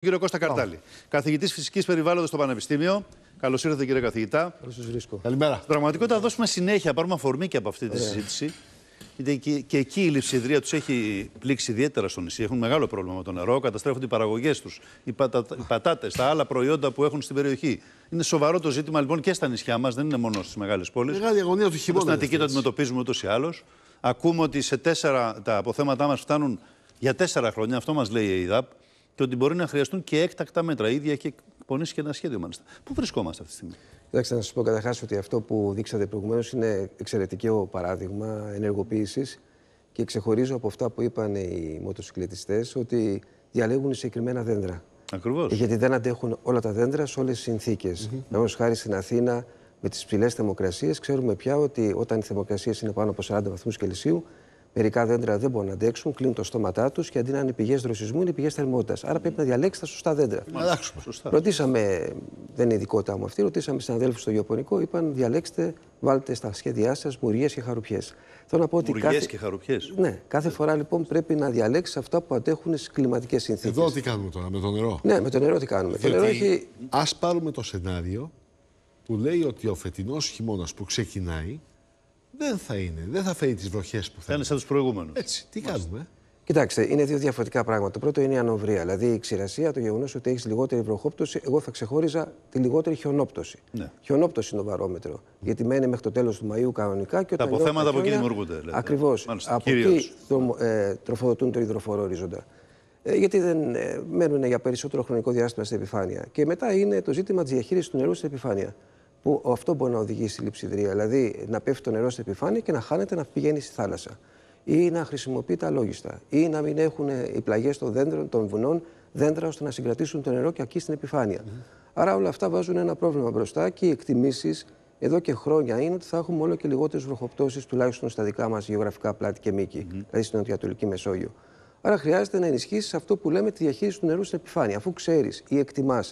Κύριο Κώστα Καρτάλη, καθηγητής φυσικής περιβάλλοντος στο Πανεπιστήμιο. Καλώς ήρθατε, κύριε καθηγητά. Καλώς σας βρίσκω. Καλημέρα. Στην πραγματικότητα, θα δώσουμε συνέχεια, πάρουμε αφορμή και από αυτή τη συζήτηση. Γιατί και εκεί η λειψιδρία τους έχει πλήξει ιδιαίτερα στο νησί. Έχουν μεγάλο πρόβλημα με το νερό, καταστρέφονται οι παραγωγές τους, οι, πατα... οι πατάτες, τα άλλα προϊόντα που έχουν στην περιοχή. Είναι σοβαρό το ζήτημα λοιπόν και στα νησιά μας, δεν είναι μόνο στις μεγάλες πόλεις. Μεγάλη αγωνία τους χειμώνα. Στην Αττική το αντιμετωπίζουμε ούτως ή άλλως. Ακούμε ότι σε τέσσερα, τα αποθέματά μας φτάνουν για τέσσερα χρόνια, αυτό μας λέει η ΕΙΔΑΠ και ότι μπορεί να χρειαστούν και έκτακτα μέτρα. Ήδη έχει εκπονήσει και ένα σχέδιο, μάλιστα. Πού βρισκόμαστε αυτή τη στιγμή. Κοιτάξτε, να σας πω καταρχάς ότι αυτό που δείξατε προηγουμένως είναι εξαιρετικό παράδειγμα ενεργοποίησης και ξεχωρίζω από αυτά που είπαν οι μοτοσυκλετιστές ότι διαλέγουν συγκεκριμένα δέντρα. Ακριβώς. Γιατί δεν αντέχουν όλα τα δέντρα σε όλες τις συνθήκες. Mm -hmm. χάρη στην Αθήνα, με τις ψηλές θερμοκρασίες, ξέρουμε πια ότι όταν οι θερμοκρασίες είναι πάνω από 40 βαθμούς Κελσίου, Μερικά δέντρα δεν μπορούν να αντέξουν, κλείνουν το στόματά τους και αντί να είναι πηγές δροσισμού, είναι πηγές θερμότητας. Άρα πρέπει να διαλέξεις τα σωστά δέντρα. Μαλάξουμε, σωστά. Ρωτήσαμε, δεν είναι ειδικότητά μου αυτή, ρωτήσαμε συναδέλφους στο Ιωπωνικό, είπαν διαλέξτε, βάλτε στα σχέδιά σας μουριές και χαρουπιές. Θέλω να ότι. κάθε... και χαρουπιές. Ναι, κάθε φορά λοιπόν πρέπει να διαλέξεις αυτά που αντέχουν στις κλιματικές συνθήκες. Εδώ τι κάνουμε τώρα, με το νερό. Ναι, με το νερό τι κάνουμε. έχει... Ας πάρουμε το σενάριο που λέει ότι ο φετινός χειμώνας που ξεκινάει δεν θα είναι. Δεν θα φέρει τις βροχές που θέλει Θα είναι σαν τους προηγούμενους. Έτσι. Τι Μάλιστα. κάνουμε. Κοιτάξτε, είναι δύο διαφορετικά πράγματα. Το πρώτο είναι η ανοβρία. Δηλαδή η ξηρασία, το γεγονός ότι έχεις λιγότερη βροχόπτωση, εγώ θα ξεχώριζα τη λιγότερη χιονόπτωση. Ναι. Χιονόπτωση είναι το βαρόμετρο. Γιατί μένει μέχρι το τέλος του Μαΐου κανονικά και όταν. Τα αποθέματα από εκεί δημιουργούνται. Δηλαδή. Ακριβώ. Από εκεί ε, τροφοδοτούν το υδροφορό ορίζοντα. Ε, γιατί δεν ε, μένουν για περισσότερο χρονικό διάστημα στην επιφάνεια. Και μετά είναι το ζήτημα της διαχείρισης του νερού στην επιφάνεια που αυτό μπορεί να οδηγήσει στη λειψιδρία. Δηλαδή να πέφτει το νερό στην επιφάνεια και να χάνεται να πηγαίνει στη θάλασσα. Ή να χρησιμοποιεί τα λόγιστα. Ή να μην έχουν ε, οι πλαγιές των δέντρων, των βουνών, δέντρα ώστε να συγκρατήσουν το νερό και ακεί στην επιφάνεια. Mm. Άρα όλα αυτά βάζουν ένα πρόβλημα μπροστά και οι εκτιμήσεις εδώ και χρόνια είναι ότι θα έχουμε όλο και λιγότερες βροχοπτώσεις, τουλάχιστον στα δικά μας γεωγραφικά πλάτη και μήκη, δηλαδή στην Νοτιοανατολική Μεσόγειο. Άρα χρειάζεται να ενισχύσεις αυτό που λέμε τη διαχείριση του νερού στην επιφάνεια. Αφού ξέρεις ή εκτιμάς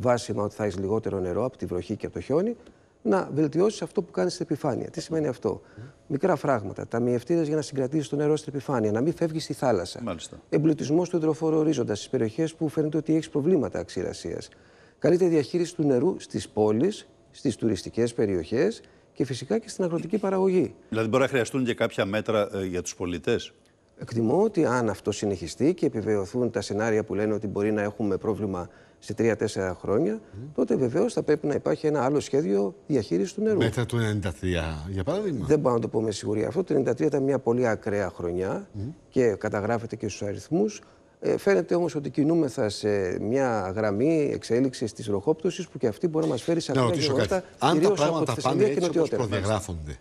Βάση ότι θα έχεις λιγότερο νερό από τη βροχή και από το χιόνι, να βελτιώσεις αυτό που κάνεις στην επιφάνεια. Τι σημαίνει αυτό. Μικρά φράγματα, ταμιευτήρε για να συγκρατήσεις το νερό στην επιφάνεια, να μην φεύγεις στη θάλασσα. Μάλιστα. Εμπλουτισμός του υδροφόρου ορίζοντας στις περιοχές που φαίνεται ότι έχεις προβλήματα αξιρασία. Καλύτερη διαχείριση του νερού στις πόλεις, στις τουριστικές περιοχές και φυσικά και στην αγροτική παραγωγή. Δηλαδή, μπορεί να χρειαστούν και κάποια μέτρα ε, για τους πολίτε. Εκτιμώ ότι αν αυτό συνεχιστεί και επιβεβαιωθούν τα σενάρια που λένε ότι μπορεί να έχουμε πρόβλημα σε τρία-τέσσερα χρόνια, mm. τότε βεβαίως θα πρέπει να υπάρχει ένα άλλο σχέδιο διαχείρισης του νερού. Μέτρα του 1993, για παράδειγμα. Δεν μπορώ να το πω με σιγουριά αυτό. Το 1993 ήταν μια πολύ ακραία χρονιά mm. και καταγράφεται και στους αριθμούς. Ε, φαίνεται όμως ότι κινούμεθα σε μια γραμμή εξέλιξης της ροχόπτωσης που και αυτή μπορεί να μας φέρει σε ακραία γεγονότα. Αν τα πράγματα πάνε έτσι όπως προδιαγράφονται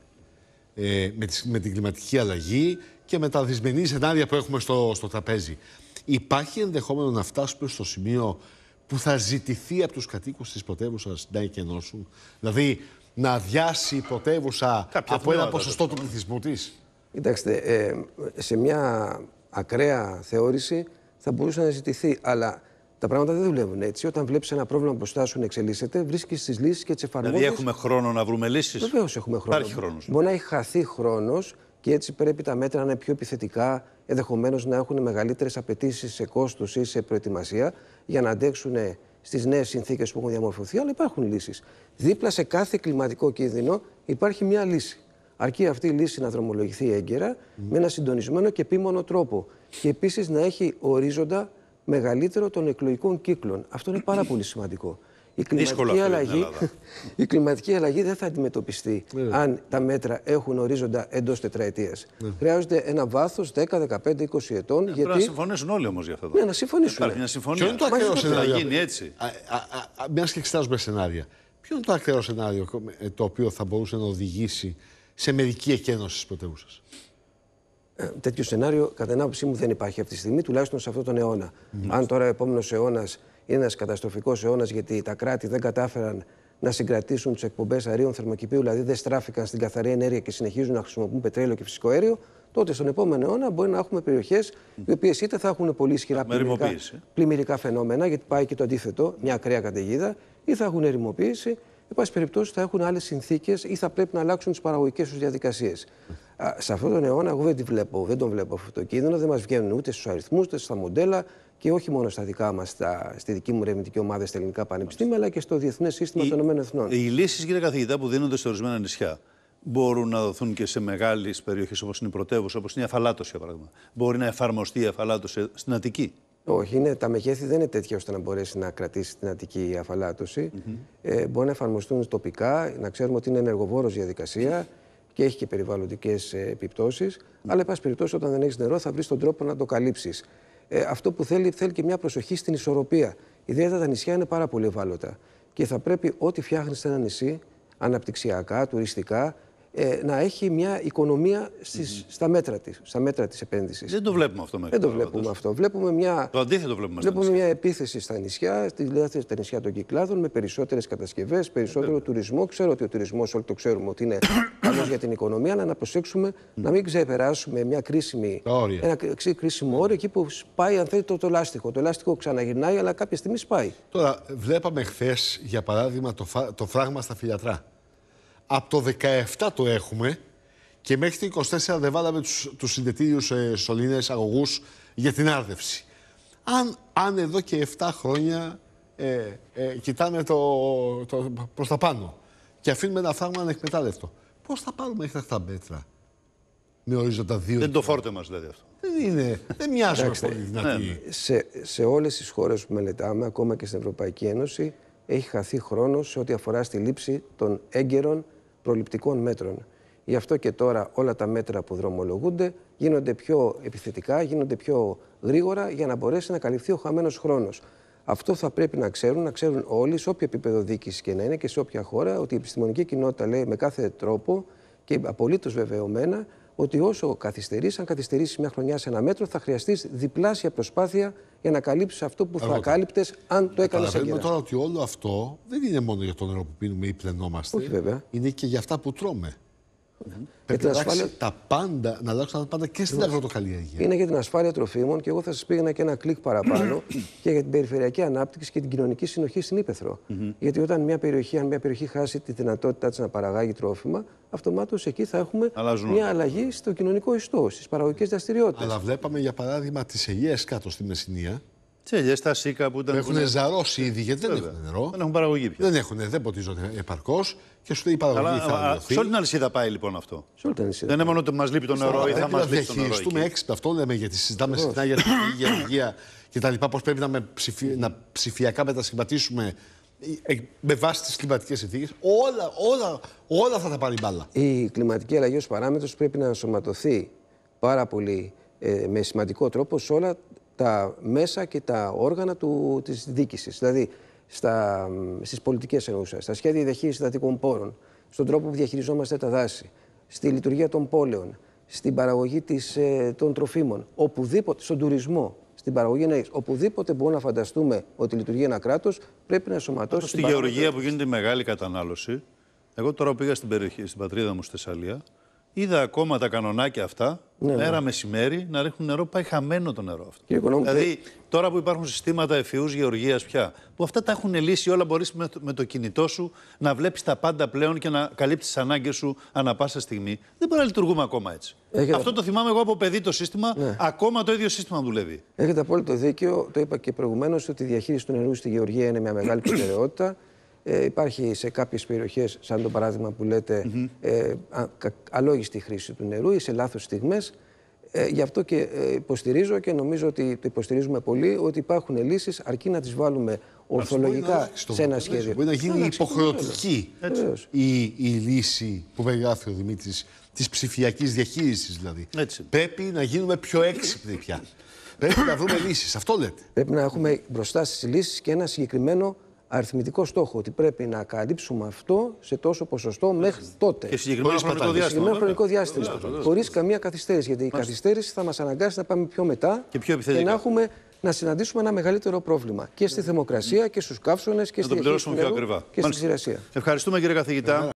ε, με, τις, με την κλιματική αλλαγή και με τα δυσμενή σενάρια που έχουμε στο, στο τραπέζι, υπάρχει ενδεχόμενο να φτάσουμε στο σημείο που θα ζητηθεί από τους κατοίκους της πρωτεύουσας, να εκενώσουν. Δηλαδή να αδειάσει η πρωτεύουσα από ένα ποσοστό του πληθυσμού της. Κοιτάξτε, ε, σε μια ακραία θεώρηση θα μπορούσε να ζητηθεί, αλλά τα πράγματα δεν δουλεύουν έτσι. Όταν βλέπεις ένα πρόβλημα που σου να εξελίσσεται, βρίσκεις τις λύσεις και τις εφαρμόζεις. Δηλαδή, έχουμε χρόνο να βρούμε λύσεις. Βεβαίως έχουμε χρόνο. Υπάρχει χρόνο. Μπορεί να έχει χαθεί χρόνος και έτσι πρέπει τα μέτρα να είναι πιο επιθετικά, ενδεχομένως να έχουν μεγαλύτερες απαιτήσεις σε κόστος ή σε προετοιμασία για να αντέξουν στις νέες συνθήκες που έχουν διαμορφωθεί. Αλλά υπάρχουν λύσεις. Δίπλα σε κάθε κλιματικό κίνδυνο υπάρχει μια λύση. Αρκεί αυτή η λύση να δρομολογηθεί έγκαιρα με ένα συντονισμένο και επίμονο τρόπο. Και επίσης να έχει ορίζοντα μεγαλύτερο των εκλογικών κύκλων. Αυτό είναι πάρα πολύ σημαντικό η κλιματική, αλλαγή, η κλιματική αλλαγή δεν θα αντιμετωπιστεί ναι. αν τα μέτρα έχουν ορίζοντα εντός τετραετίας. Ναι. Χρειάζεται ένα βάθος 10, 15, 20 ετών. Ναι, γιατί... Πρέπει να συμφωνήσουν όλοι όμως για αυτό. Ναι, να συμφωνήσουν. Ε, υπάρχει μια συμφωνία. Ποιο είναι το ακραίο σενάριο. Να γίνει έτσι. Μιας και εξετάζουμε σενάρια. Ποιο είναι το ακραίο σενάριο ε, το οποίο θα μπορούσε να οδηγήσει σε μερική εκένωση της πρωτεύουσας. τέτοιο σενάριο, κατά την άποψή μου, δεν υπάρχει αυτή τη στιγμή, τουλάχιστον σε αυτόν τον αιώνα. Αν τώρα ο επόμενος αιώνας είναι ένας καταστροφικός αιώνας γιατί τα κράτη δεν κατάφεραν να συγκρατήσουν τις εκπομπές αερίων θερμοκηπίου, δηλαδή δεν στράφηκαν στην καθαρή ενέργεια και συνεχίζουν να χρησιμοποιούν πετρέλαιο και φυσικό αέριο, τότε στον επόμενο αιώνα μπορεί να έχουμε περιοχές οι οποίες είτε θα έχουν πολύ ισχυρά πλημμυρικά, φαινόμενα, γιατί πάει και το αντίθετο, μια ακραία καταιγίδα, ή θα έχουν ερημοποίηση. Εν πάση περιπτώσει, θα έχουν άλλες συνθήκες ή θα πρέπει να αλλάξουν τις παραγωγικές τους διαδικασίες. Σε αυτόν τον αιώνα, εγώ δεν, τη βλέπω, δεν τον βλέπω αυτό το κίνδυνο, δεν μας βγαίνουν ούτε στους αριθμούς, ούτε στα μοντέλα, και όχι μόνο στα δικά μας, στη δική μου ερευνητική ομάδα, στα ελληνικά πανεπιστήμια, αλλά και στο διεθνές σύστημα η, των ΗΠΑ. Οι λύσεις, κύριε καθηγητά, που δίνονται σε ορισμένα νησιά μπορούν να δοθούν και σε μεγάλες περιοχές όπως είναι η πρωτεύουσα, όπως είναι η Αφαλάτωση, για παράδειγμα. Μπορεί να εφαρμοστεί η Αφαλάτωση στην Αττική. Όχι, είναι, τα μεγέθη δεν είναι τέτοια ώστε να μπορέσει να κρατήσει την Αττική η αφαλάτωση. Mm -hmm. ε, μπορεί να εφαρμοστούν τοπικά, να ξέρουμε ότι είναι ενεργοβόρος διαδικασία και έχει και περιβαλλοντικές ε, επιπτώσεις. Mm Αλλά, εν πάση περιπτώσει, όταν δεν έχεις νερό, θα βρεις τον τρόπο να το καλύψεις ε, αυτό που θέλει, θέλει και μια προσοχή στην ισορροπία. Ιδιαίτερα τα νησιά είναι πάρα πολύ ευάλωτα. Και θα πρέπει ό,τι φτιάχνει σε ένα νησί, αναπτυξιακά, τουριστικά, ε, να έχει μια οικονομία στις, στα μέτρα της στα μέτρα της επένδυσης. Δεν το βλέπουμε αυτό μέχρι Δεν το βλέπουμε αυτό. Βλέπουμε μια, το αντίθετο βλέπουμε, βλέπουμε μια επίθεση στα νησιά, δηλαδή στα νησιά των κυκλάδων, με περισσότερες κατασκευές, περισσότερο τουρισμό. Ξέρω ότι ο τουρισμός όλοι το ξέρουμε ότι είναι για την οικονομία, αλλά να προσέξουμε να μην ξεπεράσουμε μια κρίσιμη, ένα κρίσιμο όριο εκεί που σπάει, αν θέλετε, το, το λάστιχο. Το λάστιχο ξαναγυρνάει, αλλά κάποια στιγμή σπάει. Τώρα, βλέπαμε χθες, για παράδειγμα, το, φα... το φράγμα στα φιλιατρά. Από το 17 το έχουμε και μέχρι το 24 δεν βάλαμε τους, τους ε, για την άρδευση. Αν, αν εδώ και 7 χρόνια ε, ε, κοιτάμε το, το, προς τα πάνω και αφήνουμε ένα φράγμα ανεκμετάλλευτο. Πώς θα πάρουμε αυτά τα μέτρα με ορίζοντα δύο. Δεν το φόρτε μα δηλαδή αυτό. Δεν είναι. Δεν μοιάζουμε πολύ ε, δυνατοί. Ναι, ναι. Σε, σε όλες τις χώρες που μελετάμε, ακόμα και στην Ευρωπαϊκή Ένωση, έχει χαθεί χρόνος σε ό,τι αφορά στη λήψη των έγκαιρων προληπτικών μέτρων. Γι' αυτό και τώρα όλα τα μέτρα που δρομολογούνται γίνονται πιο επιθετικά, γίνονται πιο γρήγορα για να μπορέσει να καλυφθεί ο χαμένος χρόνος. Αυτό θα πρέπει να ξέρουν, να ξέρουν όλοι, σε όποιο επίπεδο διοίκησης και να είναι και σε όποια χώρα, ότι η επιστημονική κοινότητα λέει με κάθε τρόπο και απολύτως βεβαιωμένα ότι όσο καθυστερείς, αν καθυστερήσεις μια χρονιά σε ένα μέτρο, θα χρειαστεί διπλάσια προσπάθεια για να καλύψεις αυτό που θα κάλυπτες αν το έκανε σε Καταλαβαίνουμε τώρα ότι όλο αυτό δεν είναι μόνο για το νερό που πίνουμε ή πλενόμαστε. Όχι, βέβαια. Είναι και για αυτά που τρώμε. Πρέπει να ασφάλεια... τα πάντα, να αλλάξουν τα πάντα και στην λοιπόν, αγροτοκαλλιέργεια. Είναι για την ασφάλεια τροφίμων και εγώ θα σας πήγαινα και ένα κλικ παραπάνω και για την περιφερειακή ανάπτυξη και την κοινωνική συνοχή στην Ήπεθρο. Γιατί όταν μια περιοχή, αν μια περιοχή χάσει τη δυνατότητά της να παραγάγει τρόφιμα, αυτομάτως εκεί θα έχουμε μια αλλαγή στο κοινωνικό ιστό, στις παραγωγικές δραστηριότητες. Αλλά βλέπαμε για παράδειγμα τις ελιές κάτω στη Μεσσηνία τι τα σίκα που ήταν. Έχουν ζαρώσει ήδη γιατί δεν έχουν νερό. Δεν έχουν παραγωγή Δεν έχουν, δεν ποτίζονται επαρκώς και σου λέει η παραγωγή Καλά, θα α, Σε όλη την αλυσίδα πάει λοιπόν αυτό. Σε όλη την αλυσίδα. Δεν είναι μόνο ότι μας δηλαδή λείπει το νερό ή θα μα λείπει το νερό. διαχειριστούμε έξυπνα αυτό, λέμε γιατί συζητάμε συχνά για την υγεία και τα λοιπά. Πώς πρέπει να, ψηφι... να ψηφιακά μετασχηματίσουμε ε, ε, με βάση τις κλιματικές συνθήκες. Όλα, όλα, όλα θα τα πάρει μπάλα. Η κλιματική αλλαγή ως παράμετρος πρέπει να ενσωματωθεί πάρα πολύ ε, με σημαντικό τρόπο σε όλα τα μέσα και τα όργανα του, της δίκησης. Δηλαδή στα, στις πολιτικές εννοούσα, στα σχέδια διαχείρισης δατικών πόρων, στον τρόπο που διαχειριζόμαστε τα δάση, στη λειτουργία των πόλεων, στην παραγωγή της, ε, των τροφίμων, οπουδήποτε, στον τουρισμό, στην παραγωγή ενέργειας. Οπουδήποτε μπορούμε να φανταστούμε ότι λειτουργεί ένα κράτος, πρέπει να σωματώσει. Στη Γεωργία που γίνεται μεγάλη κατανάλωση. Εγώ τώρα πήγα στην, περιοχή, στην πατρίδα μου στη Θεσσαλία Είδα ακόμα τα κανονάκια αυτά, ναι, ναι, μέρα μεσημέρι, να ρίχνουν νερό. Πάει χαμένο το νερό αυτό. Δηλαδή, τώρα που υπάρχουν συστήματα εφιού γεωργίας πια, που αυτά τα έχουν λύσει όλα, μπορείς με, το κινητό σου να βλέπεις τα πάντα πλέον και να καλύπτεις τις ανάγκες σου ανα πάσα στιγμή. Δεν μπορεί να λειτουργούμε ακόμα έτσι. Αυτό το θυμάμαι εγώ από παιδί το σύστημα. Ναι. Ακόμα το ίδιο σύστημα δουλεύει. Έχετε απόλυτο δίκιο. Το είπα και προηγουμένως ότι η διαχείριση του νερού στη γεωργία είναι μια μεγάλη προτεραιότητα. Ε, υπάρχει σε κάποιες περιοχές, σαν το παράδειγμα που λέτε, mm -hmm. ε, α, αλόγιστη χρήση του νερού ή σε λάθος στιγμές. Ε, γι' αυτό και ε, υποστηρίζω και νομίζω ότι το υποστηρίζουμε πολύ ότι υπάρχουν λύσεις αρκεί να τις βάλουμε ορθολογικά σε ένα σχέδιο. Μπορεί να γίνει υποχρεωτική η, η λύση που περιγράφει ο Δημήτρης της ψηφιακής διαχείρισης δηλαδή. Έτσι. Πρέπει να γίνουμε πιο έξυπνοι πια. Πρέπει να βρούμε λύσεις. Αυτό λέτε. Πρέπει να έχουμε μπροστά στις λύσεις και ένα συγκεκριμένο αριθμητικό στόχο ότι πρέπει να καλύψουμε αυτό σε τόσο ποσοστό μέχρι τότε. Και συγκεκριμένο χρονικό διάστημα. Συγκεκριμένο χρονικό διάστημα. Χωρίς καμία καθυστέρηση. Γιατί η καθυστέρηση θα μας αναγκάσει να πάμε πιο μετά και, πιο και να έχουμε να συναντήσουμε ένα μεγαλύτερο πρόβλημα και στη θερμοκρασία και στους καύσονες και στην πληρώσουμε πιο ακριβά. Και στη ξηρασία. Ευχαριστούμε κύριε καθηγητά.